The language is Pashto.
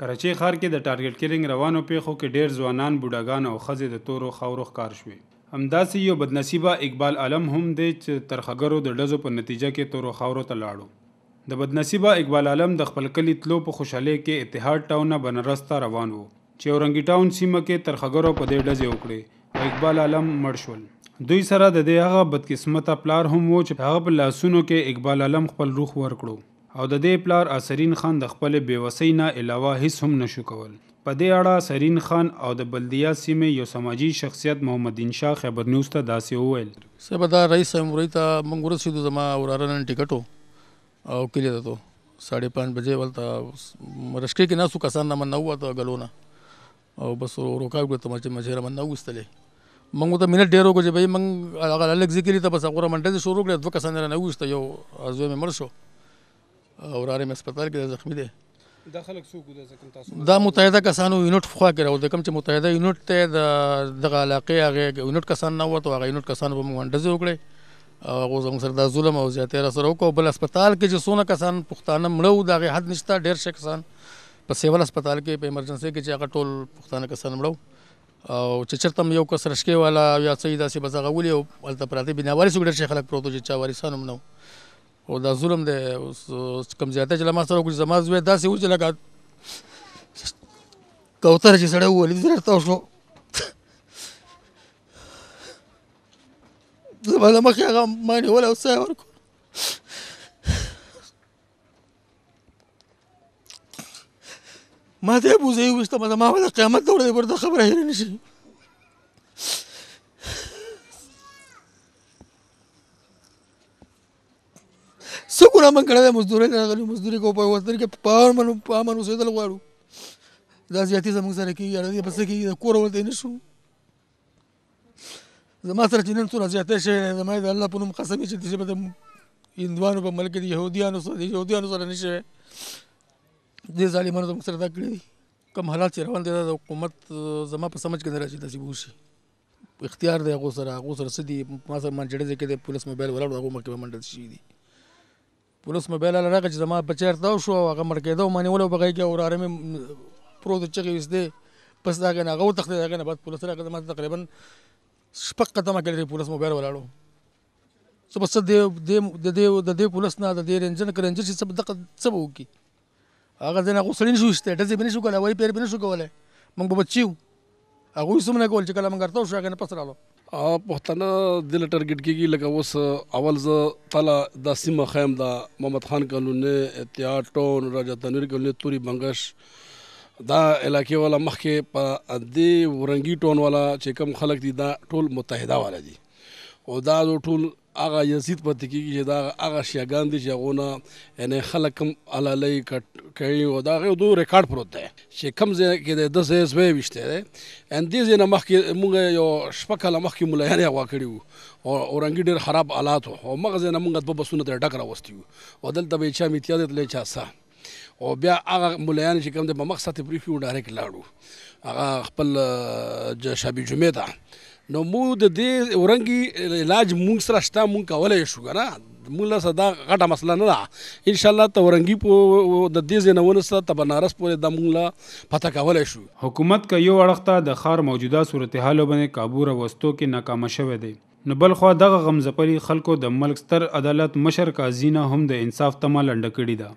کراچي ښار کې د ټارګټ کلینګ روانو پیښو کې ډېر ځوانان بوډاګان او خزې د تورو خاورو ښکار شوي همداسې یو بدنصیبه اقبال عالم هم دی چې ترخګرو د ډزو په نتیجه کې تورو خاورو ته لاړو د بدنصیبه اقبال عالم د خپل کلي تلو په خوشحالۍ کې اتحاد ټاون نه بنرس ته روان وو چې اورنګي ټاون سیمه کې ترخګرو په دې ډزې وکړې او اقبال عالم مړ شول دوی سره د دې هغه بدقسمته پلار هم وو چې هغه په لاسونو کې اقبال عالم خپل روح ورکړو او د دې پلار اثرین خان د خپل بیوسی نه علاوه هیڅ هم نشو کول په دې اړه سرین خان او د بلدیا سیمې یو سماجی شخصیت محمد دین شاه خبر نیوز ته داسې وویل سبا دا رئیس اموري ته موږ ورسېدو زما ورارنن ټیکټو او کلی ته تو 5:30 بجې ولته مرشکې کې ناسو کسان نه منو ته غلونه او بس روکا غو ته چې مجه منو واستلې موږ ته منټ ډیر وګځې به موږ هغه الګ ذکر ته بس غوړه منډه شروع کړې دوه کسان نه وسته یو ازوی مړ شو اوراره مې سپیټال کې زخمی دی دا خلک څوک د ځکه تاسو دا متحده کسانو یونټ خو کې راو د کم چې متحده یونټ ته د دغه علاقې هغه یونټ کسان نه وته هغه یونټ کسان به مونږ اندازه وکړي هغه زموږ سره د ظلم او زیاتې را سره وکړو بل هسپتال کې چې سونه کسان پښتانه مړو دغه حد نشته ډیر شي کسان په سیول هسپتال کې په ایمرجنسي کې چې هغه ټول پښتانه کسان مړو او چې چرته یو کس رشکې والا یا سیدا سی بزغه ولې او الته پراته بناوالي سګډر شیخ خلک پروتو چې چا وارثانو منو او دا ظلم دی کم زیاته چې له ما سره وکړي زما زوی داسې و چې لکه کوتره چې سړی وولي زه راتاو شو زما له مخې هغه ما نیولی او څه یې ورکړو ما ته یې بوزۍ وویسته ما زما به د قیامت دوره دی پر دا خبره هېره نه شي پورا من کړی دی مزدورۍ ته راغلي مزدوري کوو په وطن کې پام پامن اوسېدل غواړو دا زیاتي زموږ سره کېږي اړه دې په څه کېږي د کوره ورته نه شو زما سره چې نن څومره زیاتی شوی دی زما د الله په نوم قسم چې چې به د هندوانو په ملک د یهودیانو سره د یهودیانو سره نه شوی دې ظالمانو زموږ سره دا کړی دي کوم حالات چې روان دی دا د حکومت زما په سمج کې نه راځي داسې به وشي اختیار دی هغو سره هغو سره څه دي ما سره منجړې ځای کې د پولیس موبایل ولاړ هغو مکې به منډل شوي دي پولیس موبایل راغی چې زما بچیر دا شو هغه مړ کېدو ما نیول بغې کې اوراره مې پرو د چغې وسته پس دا غنه غو تخته دا غنه بعد پولیس راغی ما تقریبا شپق قدمه کړی پولیس موبایل ولاړو سو بس د دې د دې د دې پولیس نه د دې رنجن کرنجر چې سب دقه سب وکي هغه ځنه غوسلین شو سټیټس یې بنې شو کولای وای پیر بنې شو کولای موږ بچیو هغه یې سم نه کول چې کله موږ ورته شو هغه نه پس رالو پښتانه د لټرګټ کېږي لکه اوس اول ز تعالی د سیمه خیم دا محمد خان قانون اتحاد ټون راجا تنویر قانون توري بنگش دا علاقې والا مخکې په دې ورنګي ټون والا چې کم خلک دي دا ټول متحده والا دي او دا ټول هغه یزید پاتې کیږي چې دا هغه شیاګان دي چې غونه یعنی خلک هم علالای کوي او دا غو دوه ریکارډ پروت دی چې کم ځای کې د 10 اس وی وشته دی ان دې ځای نه مخکې موږ یو شپکه له مخکې ملایان یې واکړیو او اورنګ ډیر خراب حالات او مغز نه موږ په بسونه ته ډکره وستیو او دلته به چا میتیا دې لچا سا او بیا هغه ملایان چې کوم د مقصد پریفیو ډایرکټ لاړو هغه خپل شابي جمعه ده نو مو د دې ورنګي علاج مونږ سره شته مونږ کولای شو کنه موږ له صدا غټه مسله نه ده ان شاء الله ته ورنګي په د دې زنونه سره ته بنارس پورې د موږ له پته کولای شو حکومت ک یو اړخته د خار موجوده صورتحال باندې قابو را وستو کې ناکام شوه دی نو بل خو دغه غمزپلي خلکو د ملک ستر عدالت مشر قاضی نه هم د انصاف تمه لنډه کړې ده